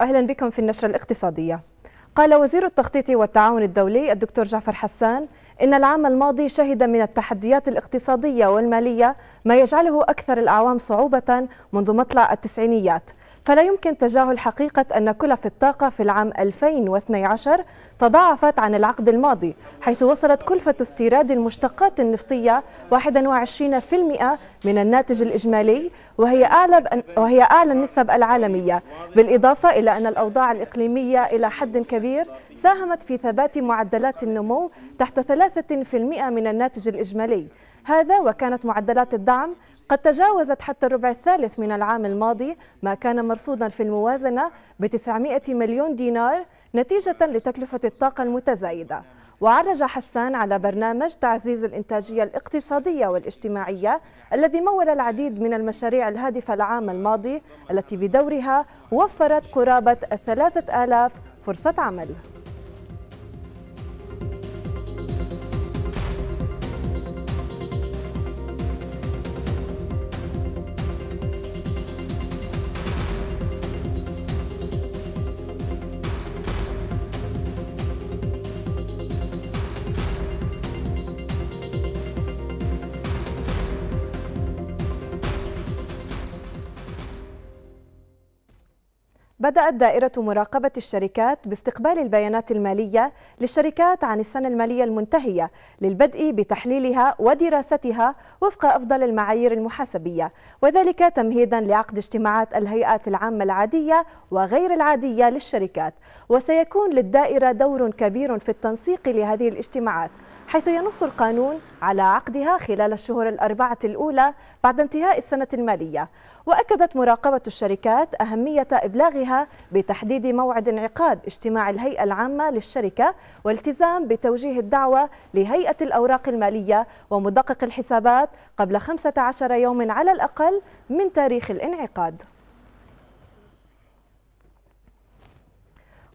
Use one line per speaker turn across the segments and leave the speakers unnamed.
أهلا بكم في النشرة الاقتصادية قال وزير التخطيط والتعاون الدولي الدكتور جعفر حسان إن العام الماضي شهد من التحديات الاقتصادية والمالية ما يجعله أكثر الأعوام صعوبة منذ مطلع التسعينيات فلا يمكن تجاهل حقيقة أن كلف الطاقة في العام 2012 تضاعفت عن العقد الماضي حيث وصلت كلفة استيراد المشتقات النفطية 21% من الناتج الإجمالي وهي أعلى وهي أعلى النسب العالمية بالإضافة إلى أن الأوضاع الإقليمية إلى حد كبير ساهمت في ثبات معدلات النمو تحت 3% من الناتج الإجمالي هذا وكانت معدلات الدعم قد تجاوزت حتى الربع الثالث من العام الماضي ما كان مرصودا في الموازنة ب 900 مليون دينار نتيجة لتكلفة الطاقة المتزايدة وعرج حسان على برنامج تعزيز الإنتاجية الاقتصادية والاجتماعية الذي مول العديد من المشاريع الهادفة العام الماضي التي بدورها وفرت قرابة 3000 فرصة عمل بدأت دائرة مراقبة الشركات باستقبال البيانات المالية للشركات عن السنة المالية المنتهية للبدء بتحليلها ودراستها وفق أفضل المعايير المحاسبية وذلك تمهيدا لعقد اجتماعات الهيئات العامة العادية وغير العادية للشركات وسيكون للدائرة دور كبير في التنسيق لهذه الاجتماعات حيث ينص القانون على عقدها خلال الشهور الأربعة الأولى بعد انتهاء السنة المالية وأكدت مراقبة الشركات أهمية إبلاغها بتحديد موعد انعقاد اجتماع الهيئة العامة للشركة والتزام بتوجيه الدعوة لهيئة الأوراق المالية ومدقق الحسابات قبل 15 يوم على الأقل من تاريخ الانعقاد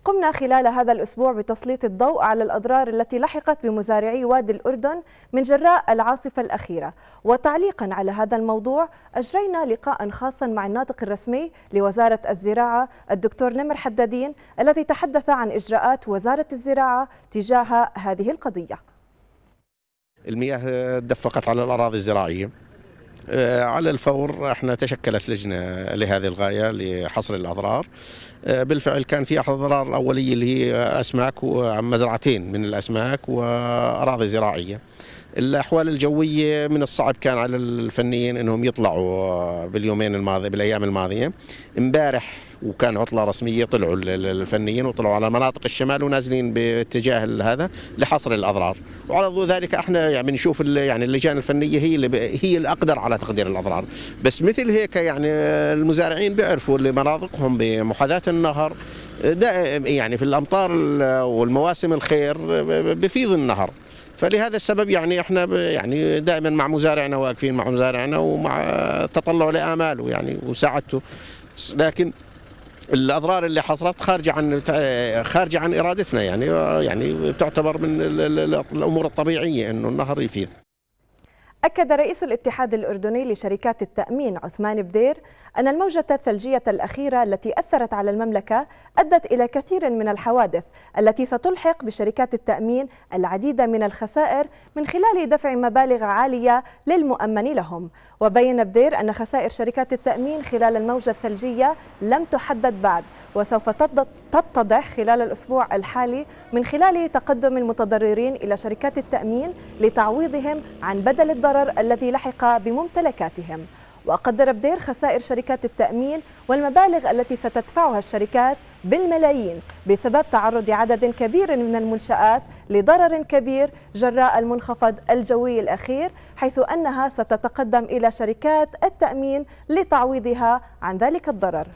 قمنا خلال هذا الأسبوع بتسليط الضوء على الأضرار التي لحقت بمزارعي وادي الأردن من جراء العاصفة الأخيرة وتعليقا على هذا الموضوع أجرينا لقاء خاصا مع الناطق الرسمي لوزارة الزراعة الدكتور نمر حدادين الذي تحدث عن إجراءات وزارة الزراعة تجاه هذه القضية
المياه دفقت على الأراضي الزراعية آه، على الفور احنا تشكلت لجنه لهذه الغايه لحصر الاضرار آه، بالفعل كان في اضرار اوليه اللي هي اسماك ومزرعتين من الاسماك واراضي زراعيه الاحوال الجويه من الصعب كان على الفنيين انهم يطلعوا باليومين الماضي بالايام الماضيه امبارح وكان عطله رسميه طلعوا الفنيين وطلعوا على مناطق الشمال ونازلين باتجاه هذا لحصر الاضرار وعلى ضوء ذلك احنا يعني نشوف يعني اللجان الفنيه هي اللي هي الاقدر على تقدير الاضرار بس مثل هيك يعني المزارعين بيعرفوا مناطقهم بمحاذاه النهر دائم يعني في الامطار والمواسم الخير بفيض النهر فلهذا السبب يعني احنا يعني دائما مع مزارعنا واقفين مع مزارعنا ومع تطلع لاماله يعني وساعدته لكن الاضرار اللي حصلت خارجه عن خارجه عن ارادتنا يعني يعني تعتبر من الامور الطبيعيه انه النهر يفيض
أكد رئيس الاتحاد الأردني لشركات التأمين عثمان بدير أن الموجة الثلجية الأخيرة التي أثرت على المملكة أدت إلى كثير من الحوادث التي ستلحق بشركات التأمين العديد من الخسائر من خلال دفع مبالغ عالية للمؤمن لهم وبين بدير أن خسائر شركات التأمين خلال الموجة الثلجية لم تحدد بعد وسوف تتضح خلال الأسبوع الحالي من خلال تقدم المتضررين إلى شركات التأمين لتعويضهم عن بدل الضرر الذي لحق بممتلكاتهم وقدر بدير خسائر شركات التأمين والمبالغ التي ستدفعها الشركات بالملايين بسبب تعرض عدد كبير من المنشآت لضرر كبير جراء المنخفض الجوي الأخير حيث أنها ستتقدم إلى شركات التأمين لتعويضها عن ذلك الضرر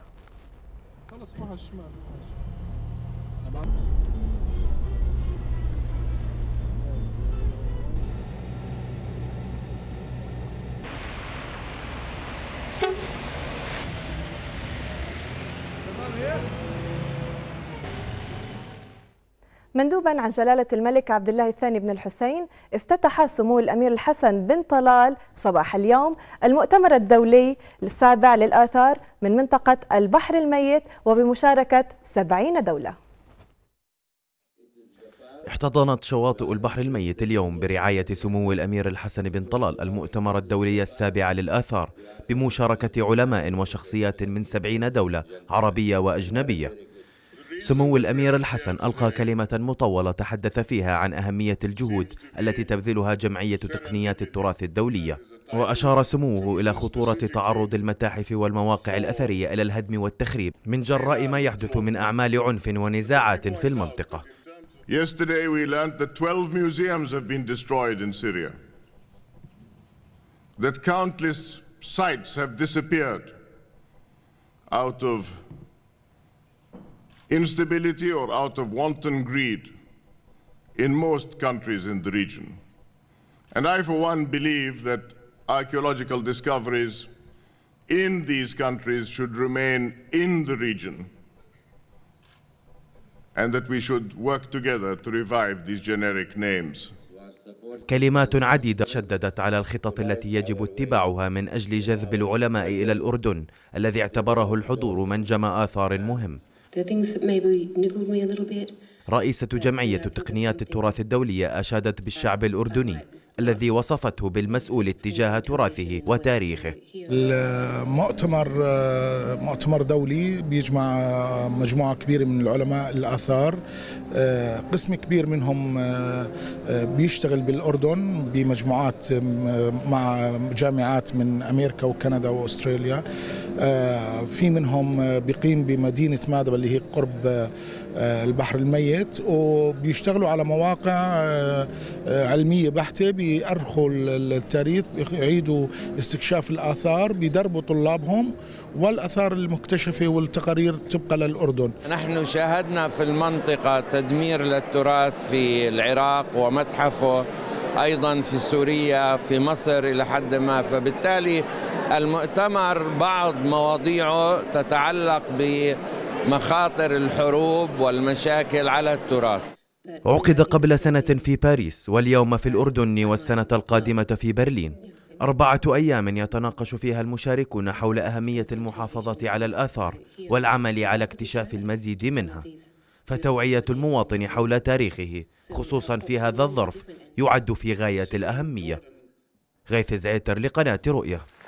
مندوبا عن جلالة الملك عبد الله الثاني بن الحسين افتتح سمو الأمير الحسن بن طلال صباح اليوم المؤتمر الدولي السابع للآثار من منطقة البحر الميت وبمشاركة 70 دولة
احتضنت شواطئ البحر الميت اليوم برعاية سمو الأمير الحسن بن طلال المؤتمر الدولي السابع للآثار بمشاركة علماء وشخصيات من سبعين دولة عربية وأجنبية سمو الأمير الحسن ألقى كلمة مطولة تحدث فيها عن أهمية الجهود التي تبذلها جمعية تقنيات التراث الدولية وأشار سموه إلى خطورة تعرض المتاحف والمواقع الأثرية إلى الهدم والتخريب من جراء ما يحدث من أعمال عنف ونزاعات في المنطقة
Yesterday we learned that 12 museums have been destroyed in Syria, that countless sites have disappeared out of instability or out of wanton greed in most countries in the region. And I, for one, believe that archaeological discoveries in these countries should remain in the region and that we should work together to revive these generic names.
كلمات عديدة شددت على الخطط التي يجب اتباعها من أجل جذب العلماء إلى الأردن الذي اعتبره الحضور منجم آثار مهم رئيسة جمعية تقنيات التراث الدولية أشادت بالشعب الأردني الذي وصفته بالمسؤول اتجاه تراثه وتاريخه
المؤتمر مؤتمر دولي بيجمع مجموعة كبيرة من العلماء الآثار قسم كبير منهم بيشتغل بالأردن بمجموعات مع جامعات من أمريكا وكندا وأستراليا آه، في منهم آه، بيقيم بمدينة مادبة اللي هي قرب آه، البحر الميت وبيشتغلوا على مواقع علمية بحتة بيأرخوا التاريخ بيعيدوا استكشاف الآثار بيدربوا طلابهم والآثار المكتشفة والتقارير تبقى للأردن
نحن شاهدنا في المنطقة تدمير للتراث في العراق ومتحفه أيضا في سوريا في مصر إلى حد ما فبالتالي المؤتمر بعض مواضيعه تتعلق بمخاطر الحروب والمشاكل على التراث عقد قبل سنة في باريس واليوم في الأردن والسنة القادمة في برلين أربعة أيام يتناقش فيها المشاركون حول أهمية المحافظة على الآثار والعمل على اكتشاف المزيد منها فتوعية المواطن حول تاريخه خصوصا في هذا الظرف يعد في غاية الأهمية غيث زعيتر لقناة رؤية